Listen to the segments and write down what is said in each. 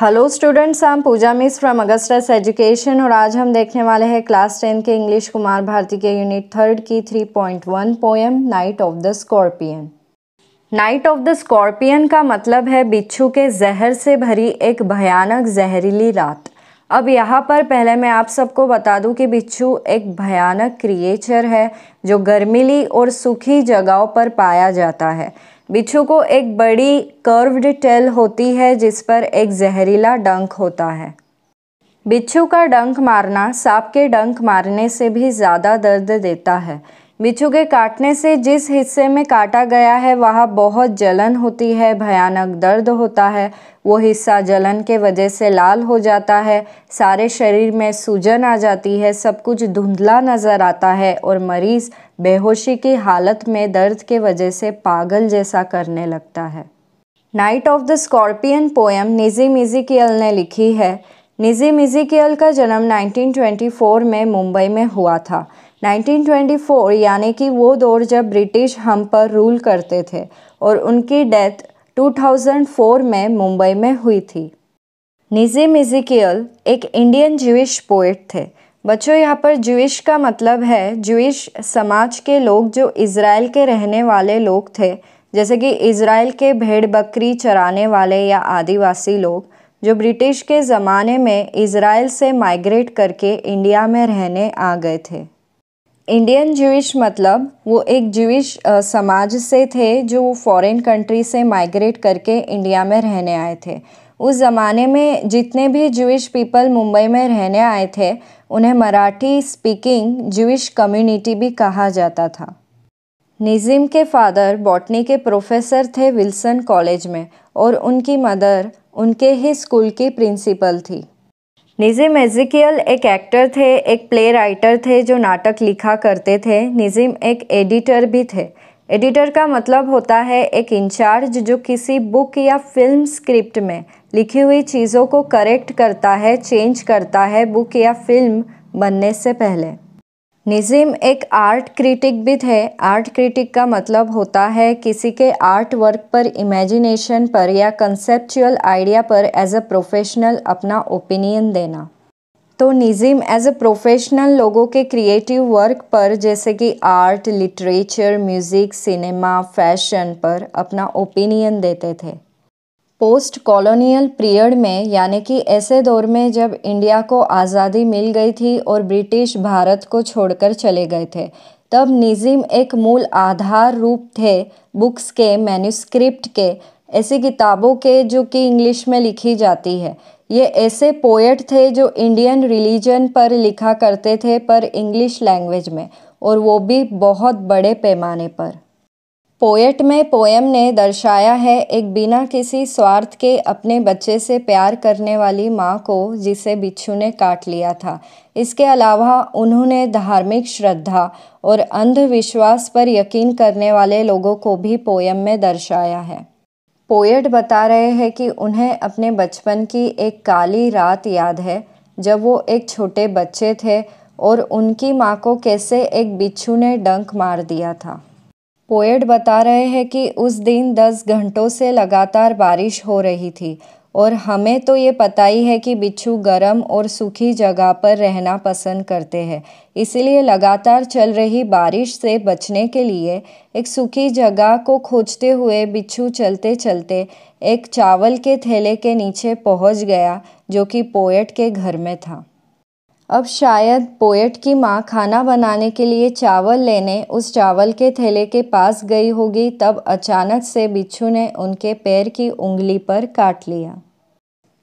hello students I Pooja miss from Augustus education और आज हम देखने वाले हैं क्लास टेन के इंग्लिश कुमार भारती के यूनिट थर्ड की 3.1 poem night of the scorpion night of the scorpion का मतलब है बिच्छू के जहर से भरी एक भयानक जहरीली रात अब यहाँ पर पहले मैं आप सबको बता दूं कि बिच्छू एक भयानक क्रिएचर है जो गर्मीली और सूखी जगहों पर पाया जाता है बिच्छू को एक बड़ी कर्व्ड टेल होती है जिस पर एक जहरीला डंक होता है बिच्छू का डंक मारना सांप के डंक मारने से भी ज़्यादा दर्द देता है बिच्छू के काटने से जिस हिस्से में काटा गया है वहाँ बहुत जलन होती है भयानक दर्द होता है वो हिस्सा जलन के वजह से लाल हो जाता है सारे शरीर में सूजन आ जाती है सब कुछ धुंधला नज़र आता है और मरीज़ बेहोशी की हालत में दर्द के वजह से पागल जैसा करने लगता है night of the scorpion poem Nissim Ezekiel ने लिखी है निजी मिजिकियल का जन्म 1924 में मुंबई में हुआ था 1924 यानी कि वो दौर जब ब्रिटिश हम पर रूल करते थे और उनकी डेथ 2004 में मुंबई में हुई थी निजी मिजिकियल एक इंडियन जीविश पोइट थे बच्चों यहाँ पर जुइश का मतलब है जुइश समाज के लोग जो इसराइल के रहने वाले लोग थे जैसे कि इसराइल के भेड़ बकरी चराने वाले या आदिवासी लोग जो ब्रिटिश के ज़माने में इसराइल से माइग्रेट करके इंडिया में रहने आ गए थे इंडियन जुइश मतलब वो एक जुइश समाज से थे जो वो फॉरेन कंट्री से माइग्रेट करके इंडिया में रहने आए थे उस ज़माने में जितने भी जुइश पीपल मुंबई में रहने आए थे उन्हें मराठी स्पीकिंग जूश कम्युनिटी भी कहा जाता था निज़िम के फादर बॉटनी के प्रोफेसर थे विल्सन कॉलेज में और उनकी मदर उनके ही स्कूल की प्रिंसिपल थी निज़िम एजिकियल एक एक्टर थे एक प्ले राइटर थे जो नाटक लिखा करते थे निज़िम एक एडिटर भी थे एडिटर का मतलब होता है एक इंचार्ज जो किसी बुक या फिल्म स्क्रिप्ट में लिखी हुई चीज़ों को करेक्ट करता है चेंज करता है बुक या फिल्म बनने से पहले निज़िम एक आर्ट क्रिटिक भी थे आर्ट क्रिटिक का मतलब होता है किसी के आर्ट वर्क पर इमेजिनेशन पर या कंसेप्चुअल आइडिया पर एज अ प्रोफेशनल अपना ओपिनियन देना तो निज़िम एज ए प्रोफेशनल लोगों के क्रिएटिव वर्क पर जैसे कि art literature music cinema fashion पर अपना ओपिनियन देते थे पोस्ट कॉलोनियल पीरियड में यानी कि ऐसे दौर में जब इंडिया को आज़ादी मिल गई थी और ब्रिटिश भारत को छोड़कर चले गए थे तब निज़िम एक मूल आधार रूप थे बुक्स के मैन्यूस्क्रिप्ट के ऐसी किताबों के जो कि इंग्लिश में लिखी जाती है ये ऐसे पोएट थे जो इंडियन रिलीजन पर लिखा करते थे पर इंग्लिश लैंग्वेज में और वो भी बहुत बड़े पैमाने पर पोएट में पोएम ने दर्शाया है एक बिना किसी स्वार्थ के अपने बच्चे से प्यार करने वाली माँ को जिसे बिच्छू ने काट लिया था इसके अलावा उन्होंने धार्मिक श्रद्धा और अंधविश्वास पर यकीन करने वाले लोगों को भी पोएम में दर्शाया है पोएट बता रहे हैं कि उन्हें अपने बचपन की एक काली रात याद है जब वो एक छोटे बच्चे थे और उनकी माँ को कैसे एक बिच्छू ने डंक मार दिया था पोएट बता रहे हैं कि उस दिन दस घंटों से लगातार बारिश हो रही थी और हमें तो ये पता ही है कि बिच्छू गर्म और सूखी जगह पर रहना पसंद करते हैं इसलिए लगातार चल रही बारिश से बचने के लिए एक सूखी जगह को खोजते हुए बिच्छू चलते चलते एक चावल के थैले के नीचे पहुंच गया जो कि पोएट के घर में था अब शायद पोएट की माँ खाना बनाने के लिए चावल लेने उस चावल के थैले के पास गई होगी तब अचानक से बिच्छू ने उनके पैर की उंगली पर काट लिया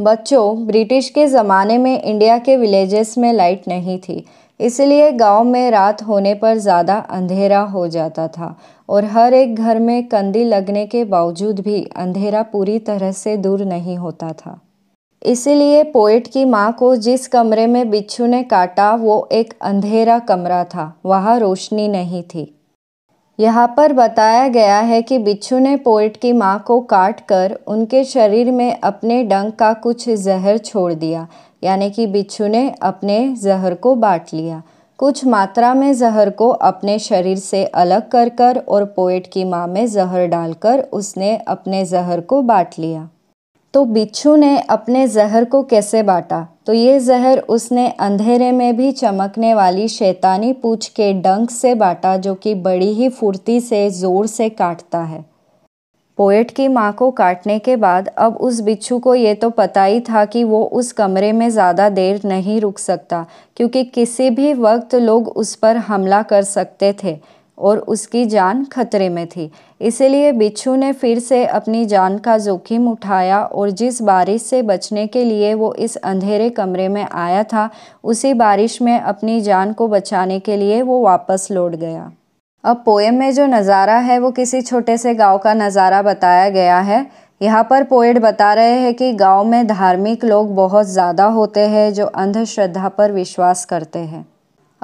बच्चों ब्रिटिश के ज़माने में इंडिया के विलेजेस में लाइट नहीं थी इसलिए गांव में रात होने पर ज़्यादा अंधेरा हो जाता था और हर एक घर में कंदी लगने के बावजूद भी अंधेरा पूरी तरह से दूर नहीं होता था इसीलिए पोएट की माँ को जिस कमरे में बिच्छू ने काटा वो एक अंधेरा कमरा था वहाँ रोशनी नहीं थी यहाँ पर बताया गया है कि बिच्छू ने पोइट की मां को काट कर उनके शरीर में अपने डंक का कुछ जहर छोड़ दिया यानी कि बिच्छू ने अपने जहर को बांट लिया कुछ मात्रा में जहर को अपने शरीर से अलग कर कर और पोइट की मां में जहर डालकर उसने अपने जहर को बांट लिया तो बिच्छू ने अपने जहर को कैसे बांटा तो ये जहर उसने अंधेरे में भी चमकने वाली शैतानी पूछ के डंक से बांटा जो कि बड़ी ही फुर्ती से ज़ोर से काटता है पोएट की माँ को काटने के बाद अब उस बिच्छू को ये तो पता ही था कि वो उस कमरे में ज़्यादा देर नहीं रुक सकता क्योंकि किसी भी वक्त लोग उस पर हमला कर सकते थे और उसकी जान खतरे में थी इसलिए बिच्छू ने फिर से अपनी जान का जोखिम उठाया और जिस बारिश से बचने के लिए वो इस अंधेरे कमरे में आया था उसी बारिश में अपनी जान को बचाने के लिए वो वापस लौट गया अब पोएम में जो नज़ारा है वो किसी छोटे से गांव का नज़ारा बताया गया है यहाँ पर पोएट बता रहे हैं कि गांव में धार्मिक लोग बहुत ज़्यादा होते हैं जो अंधश्रद्धा पर विश्वास करते हैं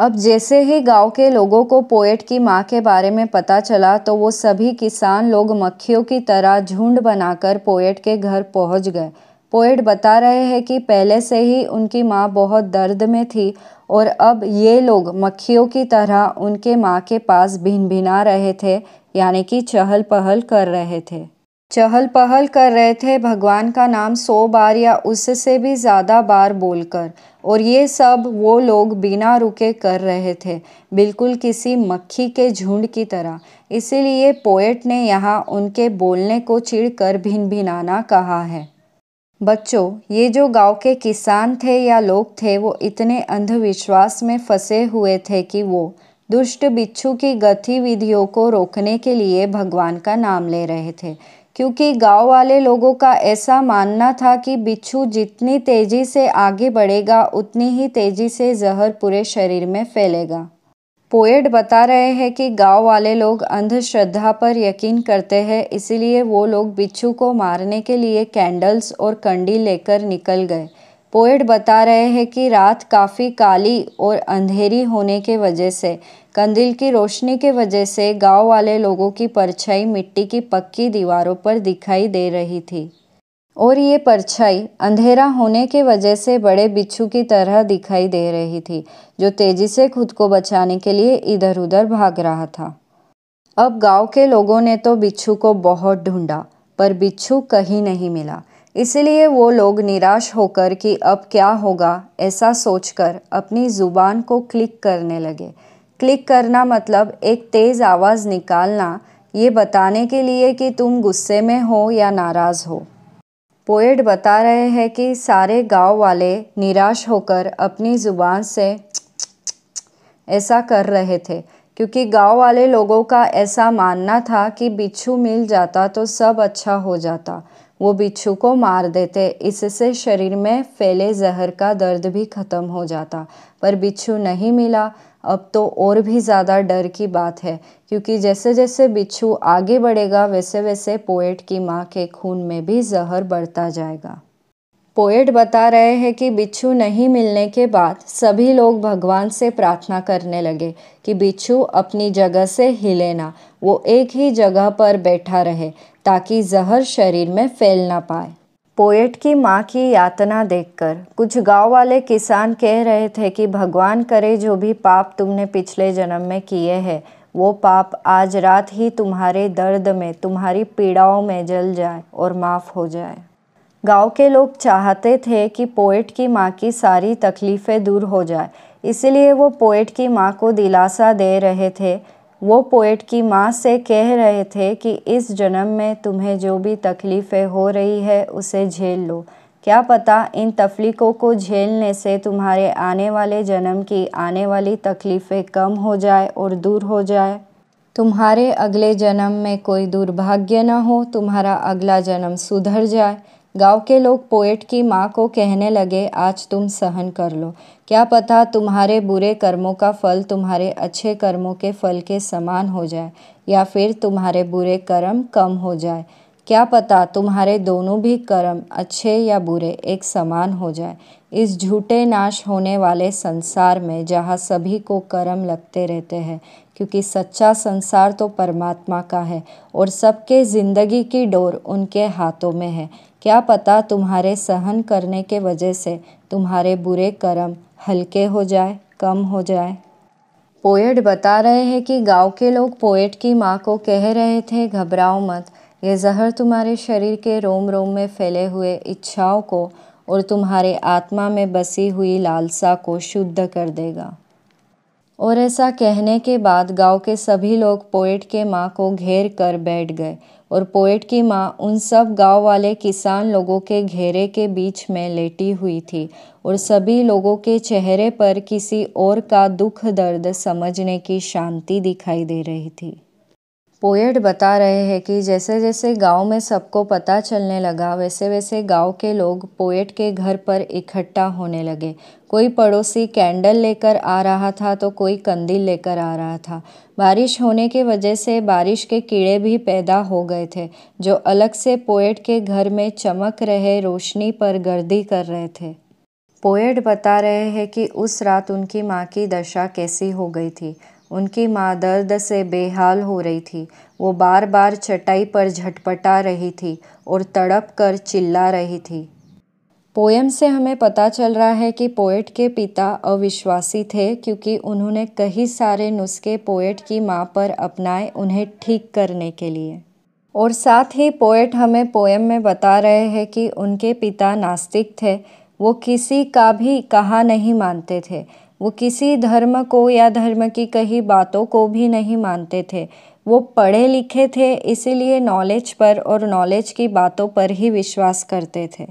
अब जैसे ही गांव के लोगों को पोएट की माँ के बारे में पता चला तो वो सभी किसान लोग मक्खियों की तरह झुंड बनाकर पोएट के घर पहुंच गए पोएट बता रहे हैं कि पहले से ही उनकी माँ बहुत दर्द में थी और अब ये लोग मक्खियों की तरह उनके माँ के पास भिन भिना रहे थे यानी कि चहल पहल कर रहे थे चहल पहल कर रहे थे भगवान का नाम सौ बार या उससे भी ज़्यादा बार बोलकर और ये सब वो लोग बिना रुके कर रहे थे बिल्कुल किसी मक्खी के झुंड की तरह इसीलिए पोएट ने यहाँ उनके बोलने को कर भिन भिनाना कहा है बच्चों ये जो गांव के किसान थे या लोग थे वो इतने अंधविश्वास में फंसे हुए थे कि वो दुष्ट बिच्छू की गतिविधियों को रोकने के लिए भगवान का नाम ले रहे थे क्योंकि गांव वाले लोगों का ऐसा मानना था कि बिच्छू जितनी तेज़ी से आगे बढ़ेगा उतनी ही तेज़ी से जहर पूरे शरीर में फैलेगा पोएट बता रहे हैं कि गांव वाले लोग अंधश्रद्धा पर यकीन करते हैं इसलिए वो लोग बिच्छू को मारने के लिए कैंडल्स और कंडी लेकर निकल गए पोएट बता रहे हैं कि रात काफ़ी काली और अंधेरी होने के वजह से कंदिल की रोशनी के वजह से गांव वाले लोगों की परछाई मिट्टी की पक्की दीवारों पर दिखाई दे रही थी और ये परछाई अंधेरा होने के वजह से बड़े बिच्छू की तरह दिखाई दे रही थी जो तेजी से खुद को बचाने के लिए इधर उधर भाग रहा था अब गांव के लोगों ने तो बिच्छू को बहुत ढूंढा पर बिच्छू कहीं नहीं मिला इसलिए वो लोग निराश होकर कि अब क्या होगा ऐसा सोचकर अपनी ज़ुबान को क्लिक करने लगे क्लिक करना मतलब एक तेज़ आवाज़ निकालना ये बताने के लिए कि तुम गुस्से में हो या नाराज़ हो पोएट बता रहे हैं कि सारे गांव वाले निराश होकर अपनी ज़ुबान से ऐसा कर रहे थे क्योंकि गांव वाले लोगों का ऐसा मानना था कि बिच्छू मिल जाता तो सब अच्छा हो जाता वो बिच्छू को मार देते इससे शरीर में फैले जहर का दर्द भी ख़त्म हो जाता पर बिच्छू नहीं मिला अब तो और भी ज़्यादा डर की बात है क्योंकि जैसे जैसे बिच्छू आगे बढ़ेगा वैसे वैसे पोएट की माँ के खून में भी जहर बढ़ता जाएगा पोएट बता रहे हैं कि बिच्छू नहीं मिलने के बाद सभी लोग भगवान से प्रार्थना करने लगे कि बिच्छू अपनी जगह से हिले ना वो एक ही जगह पर बैठा रहे ताकि जहर शरीर में फैल ना पाए पोएट की माँ की यातना देखकर कुछ गांव वाले किसान कह रहे थे कि भगवान करे जो भी पाप तुमने पिछले जन्म में किए हैं वो पाप आज रात ही तुम्हारे दर्द में तुम्हारी पीड़ाओं में जल जाए और माफ़ हो जाए गांव के लोग चाहते थे कि पोएट की माँ की सारी तकलीफ़ें दूर हो जाए इसलिए वो पोएट की माँ को दिलासा दे रहे थे वो पोइट की माँ से कह रहे थे कि इस जन्म में तुम्हें जो भी तकलीफ़ें हो रही है उसे झेल लो क्या पता इन तफलीकों को झेलने से तुम्हारे आने वाले जन्म की आने वाली तकलीफ़ें कम हो जाए और दूर हो जाए तुम्हारे अगले जन्म में कोई दुर्भाग्य ना हो तुम्हारा अगला जन्म सुधर जाए गांव के लोग पोएट की माँ को कहने लगे आज तुम सहन कर लो क्या पता तुम्हारे बुरे कर्मों का फल तुम्हारे अच्छे कर्मों के फल के समान हो जाए या फिर तुम्हारे बुरे कर्म कम हो जाए क्या पता तुम्हारे दोनों भी कर्म अच्छे या बुरे एक समान हो जाए इस झूठे नाश होने वाले संसार में जहाँ सभी को कर्म लगते रहते हैं क्योंकि सच्चा संसार तो परमात्मा का है और सबके ज़िंदगी की डोर उनके हाथों में है क्या पता तुम्हारे सहन करने के वजह से तुम्हारे बुरे कर्म हल्के हो जाए कम हो जाए पोएट बता रहे हैं कि गांव के लोग पोएट की माँ को कह रहे थे घबराओ मत ये जहर तुम्हारे शरीर के रोम रोम में फैले हुए इच्छाओं को और तुम्हारे आत्मा में बसी हुई लालसा को शुद्ध कर देगा और ऐसा कहने के बाद गांव के सभी लोग पोएट के माँ को घेर कर बैठ गए और पोएट की माँ उन सब गांव वाले किसान लोगों के घेरे के बीच में लेटी हुई थी और सभी लोगों के चेहरे पर किसी और का दुख दर्द समझने की शांति दिखाई दे रही थी पोएट बता रहे हैं कि जैसे जैसे गांव में सबको पता चलने लगा वैसे वैसे गांव के लोग पोएट के घर पर इकट्ठा होने लगे कोई पड़ोसी कैंडल लेकर आ रहा था तो कोई कंदील लेकर आ रहा था बारिश होने की वजह से बारिश के कीड़े भी पैदा हो गए थे जो अलग से पोएट के घर में चमक रहे रोशनी पर गर्दी कर रहे थे पोएट बता रहे हैं कि उस रात उनकी माँ की दशा कैसी हो गई थी उनकी माँ दर्द से बेहाल हो रही थी वो बार बार चटाई पर झटपटा रही थी और तड़प कर चिल्ला रही थी पोएम से हमें पता चल रहा है कि पोएट के पिता अविश्वासी थे क्योंकि उन्होंने कई सारे नुस्खे पोएट की माँ पर अपनाए उन्हें ठीक करने के लिए और साथ ही पोएट हमें पोएम में बता रहे हैं कि उनके पिता नास्तिक थे वो किसी का भी कहा नहीं मानते थे वो किसी धर्म को या धर्म की कही बातों को भी नहीं मानते थे वो पढ़े लिखे थे इसीलिए नॉलेज पर और नॉलेज की बातों पर ही विश्वास करते थे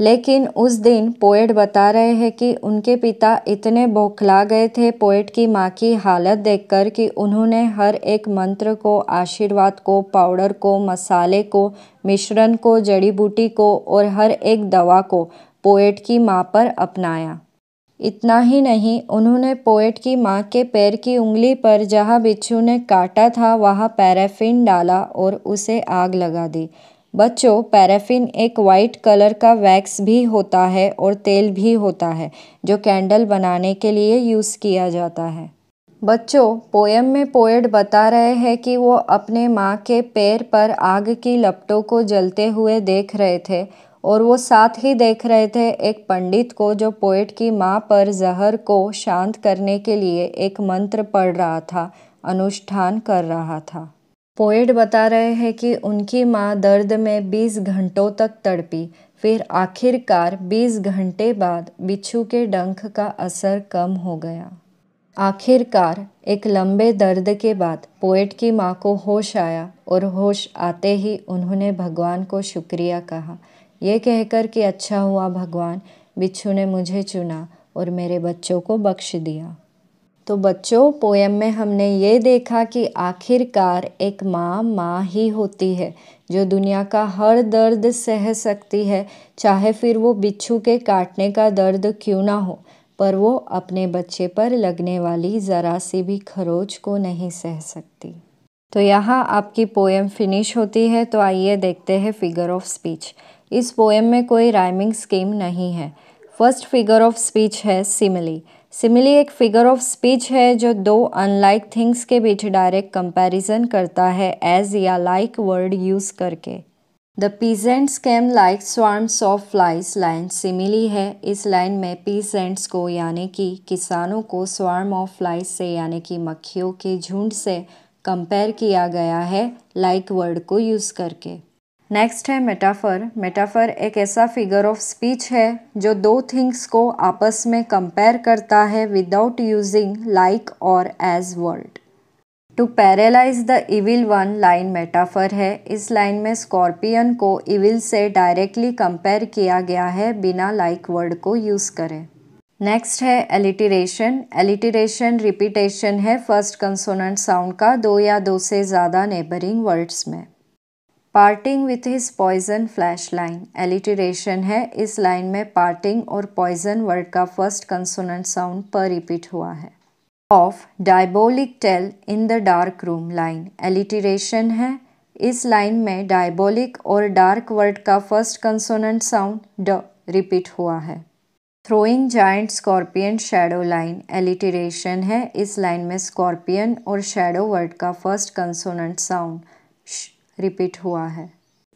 लेकिन उस दिन पोएट बता रहे हैं कि उनके पिता इतने बौखला गए थे पोएट की माँ की हालत देखकर कि उन्होंने हर एक मंत्र को आशीर्वाद को पाउडर को मसाले को मिश्रण को जड़ी बूटी को और हर एक दवा को पोएट की माँ पर अपनाया इतना ही नहीं उन्होंने पोएट की माँ के पैर की उंगली पर जहाँ बिच्छू ने काटा था वहाँ पैराफिन डाला और उसे आग लगा दी बच्चों पैराफिन एक वाइट कलर का वैक्स भी होता है और तेल भी होता है जो कैंडल बनाने के लिए यूज़ किया जाता है बच्चों पोएम में पोएट बता रहे हैं कि वो अपने माँ के पैर पर आग की लपटों को जलते हुए देख रहे थे और वो साथ ही देख रहे थे एक पंडित को जो पोएट की माँ पर जहर को शांत करने के लिए एक मंत्र पढ़ रहा था अनुष्ठान कर रहा था पोएट बता रहे हैं कि उनकी माँ दर्द में 20 घंटों तक तड़पी फिर आखिरकार 20 घंटे बाद बिच्छू के डंख का असर कम हो गया आखिरकार एक लंबे दर्द के बाद पोएट की माँ को होश आया और होश आते ही उन्होंने भगवान को शुक्रिया कहा ये कहकर कि अच्छा हुआ भगवान बिच्छू ने मुझे चुना और मेरे बच्चों को बख्श दिया तो बच्चों पोएम में हमने ये देखा कि आखिरकार एक माँ माँ ही होती है जो दुनिया का हर दर्द सह सकती है चाहे फिर वो बिच्छू के काटने का दर्द क्यों ना हो पर वो अपने बच्चे पर लगने वाली ज़रा सी भी खरोच को नहीं सह सकती तो यहाँ आपकी पोएम फिनिश होती है तो आइए देखते हैं फिगर ऑफ स्पीच इस पोएम में कोई राइमिंग स्कीम नहीं है फर्स्ट फिगर ऑफ स्पीच है सिमिली सिमिली एक फिगर ऑफ स्पीच है जो दो अनलाइक थिंग्स के बीच डायरेक्ट कंपैरिजन करता है एज या लाइक वर्ड यूज़ करके the peasants came like swarms of flies line simile है इस लाइन में पीजेंट्स को यानी कि किसानों को स्वार्म ऑफ फ्लाइज से यानी कि मक्खियों के झुंड से कंपेयर किया गया है लाइक like वर्ड को यूज़ करके नेक्स्ट है मेटाफर मेटाफर एक ऐसा फिगर ऑफ स्पीच है जो दो थिंग्स को आपस में कंपेयर करता है विदाउट यूजिंग लाइक और as words to paralyse the evil one line metaphor है इस लाइन में स्कॉर्पियन को इविल से डायरेक्टली कंपेयर किया गया है बिना लाइक like वर्ड को यूज़ करें नेक्स्ट है एलिटरेशन एलिटरेशन रिपीटेशन है फर्स्ट कंसोनेंट साउंड का दो या दो से ज़्यादा नेबरिंग वर्ड्स में parting with his poison flash line alliteration है इस लाइन में पार्टिंग और पॉइजन वर्ड का फर्स्ट कंसोनेंट साउंड पर रिपीट हुआ है of diabolic tail in the dark room line alliteration है इस लाइन में डायबोलिक और डार्क वर्ड का फर्स्ट कंसोनेंट साउंड ड रिपीट हुआ है throwing giant scorpion shadow line alliteration है इस लाइन में स्कॉर्पियन और शेडो वर्ड का फर्स्ट कंसोनेंट साउंड रिपीट हुआ है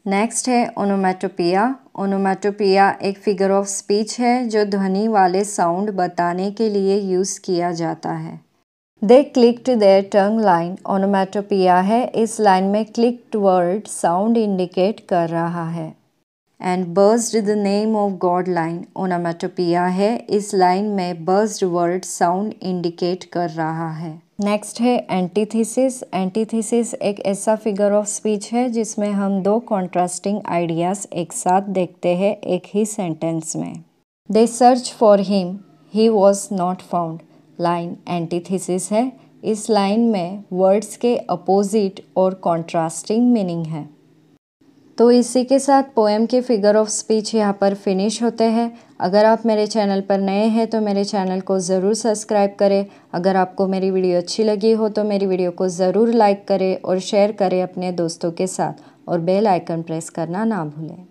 नेक्स्ट है ओनोमेटोपिया ओनोमेटोपिया एक फिगर ऑफ स्पीच है जो ध्वनि वाले साउंड बताने के लिए यूज़ किया जाता है they clicked their tongue line onomatopoeia है इस लाइन में क्लिक्ड वर्ड साउंड इंडिकेट कर रहा है and buzzed the name of God line onomatopoeia है इस लाइन में बर्स्ड वर्ड साउंड इंडिकेट कर रहा है नेक्स्ट है एंटीथीसिस एंटीथीसिस एक ऐसा फिगर ऑफ स्पीच है जिसमें हम दो कॉन्ट्रास्टिंग आइडियाज़ एक साथ देखते हैं एक ही सेंटेंस में they searched for him he was not found line antithesis है इस लाइन में वर्ड्स के अपोजिट और कॉन्ट्रास्टिंग मीनिंग है तो इसी के साथ पोएम के फिगर ऑफ स्पीच यहाँ पर फिनिश होते हैं अगर आप मेरे चैनल पर नए हैं तो मेरे चैनल को ज़रूर सब्सक्राइब करें अगर आपको मेरी वीडियो अच्छी लगी हो तो मेरी वीडियो को ज़रूर लाइक करें और शेयर करें अपने दोस्तों के साथ और बेल आइकन प्रेस करना ना भूलें